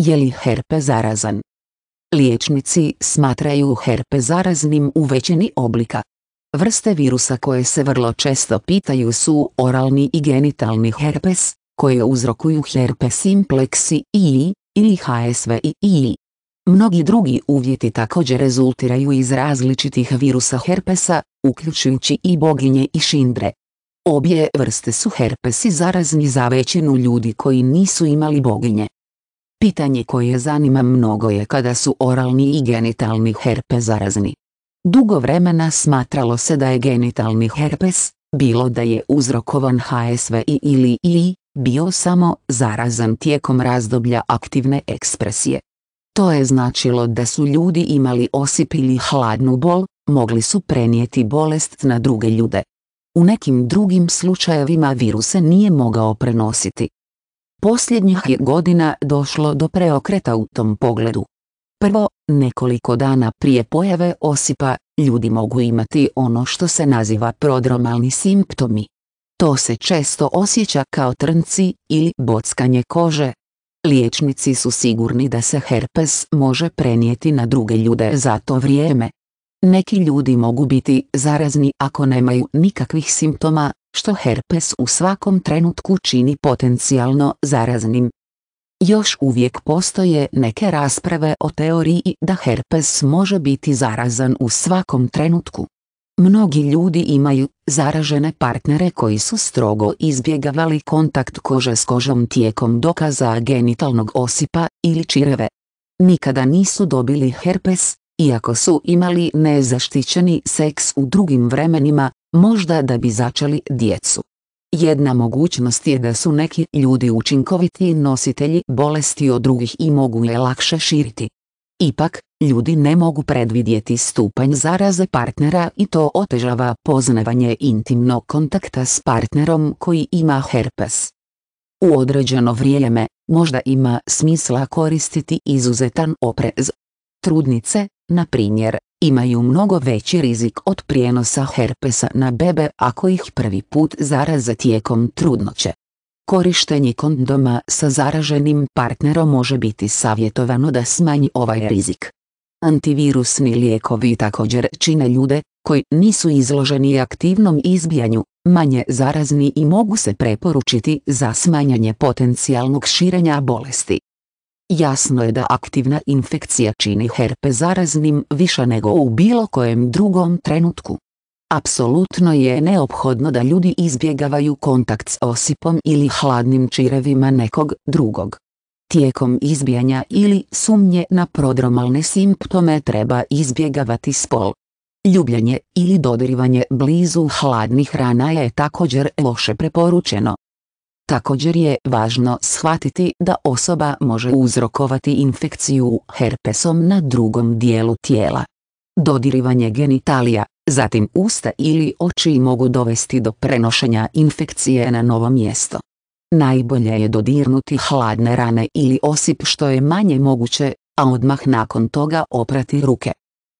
Je li herpe zarazan? Liječnici smatraju herpe zaraznim u većini oblika. Vrste virusa koje se vrlo često pitaju su oralni i genitalni herpes, koje uzrokuju herpes simpleksi i ili HSV i i. Mnogi drugi uvjeti također rezultiraju iz različitih virusa herpesa, uključujući i boginje i šindre. Obje vrste su herpesi zarazni za većinu ljudi koji nisu imali boginje. Pitanje koje zanima mnogo je kada su oralni i genitalni herpes zarazni. Dugo vremena smatralo se da je genitalni herpes, bilo da je uzrokovan HSV i ili i, bio samo zarazan tijekom razdoblja aktivne ekspresije. To je značilo da su ljudi imali osip ili hladnu bol, mogli su prenijeti bolest na druge ljude. U nekim drugim slučajevima viruse nije mogao prenositi. Posljednjih je godina došlo do preokreta u tom pogledu. Prvo, nekoliko dana prije pojave osipa, ljudi mogu imati ono što se naziva prodromalni simptomi. To se često osjeća kao trnci ili bockanje kože. Liječnici su sigurni da se herpes može prenijeti na druge ljude za to vrijeme. Neki ljudi mogu biti zarazni ako nemaju nikakvih simptoma, što herpes u svakom trenutku čini potencijalno zaraznim. Još uvijek postoje neke rasprave o teoriji da herpes može biti zarazan u svakom trenutku. Mnogi ljudi imaju zaražene partnere koji su strogo izbjegavali kontakt kože s kožom tijekom dokaza genitalnog osipa ili čireve. Nikada nisu dobili herpes, iako su imali nezaštićeni seks u drugim vremenima, možda da bi začeli djecu. Jedna mogućnost je da su neki ljudi učinkoviti nositelji bolesti od drugih i mogu je lakše širiti. Ipak, ljudi ne mogu predvidjeti stupanj zaraze partnera i to otežava poznavanje intimnog kontakta s partnerom koji ima herpes. U određeno vrijeme, možda ima smisla koristiti izuzetan oprez. Trudnice, na primjer, imaju mnogo veći rizik od prijenosa herpesa na bebe ako ih prvi put zaraze tijekom trudnoće. Korištenje kondoma sa zaraženim partnerom može biti savjetovano da smanji ovaj rizik. Antivirusni lijekovi također čine ljude, koji nisu izloženi aktivnom izbijanju, manje zarazni i mogu se preporučiti za smanjanje potencijalnog širenja bolesti. Jasno je da aktivna infekcija čini herpe zaraznim više nego u bilo kojem drugom trenutku. Apsolutno je neophodno da ljudi izbjegavaju kontakt s osipom ili hladnim čirevima nekog drugog. Tijekom izbijanja ili sumnje na prodromalne simptome treba izbjegavati spol. Ljubljenje ili dodirivanje blizu hladnih rana je također loše preporučeno. Također je važno shvatiti da osoba može uzrokovati infekciju herpesom na drugom dijelu tijela. Dodirivanje genitalija, zatim usta ili oči mogu dovesti do prenošenja infekcije na novo mjesto. Najbolje je dodirnuti hladne rane ili osip što je manje moguće, a odmah nakon toga oprati ruke.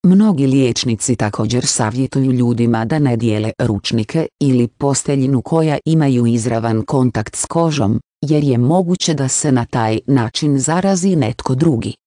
Mnogi liječnici također savjetuju ljudima da ne dijele ručnike ili posteljinu koja imaju izravan kontakt s kožom, jer je moguće da se na taj način zarazi netko drugi.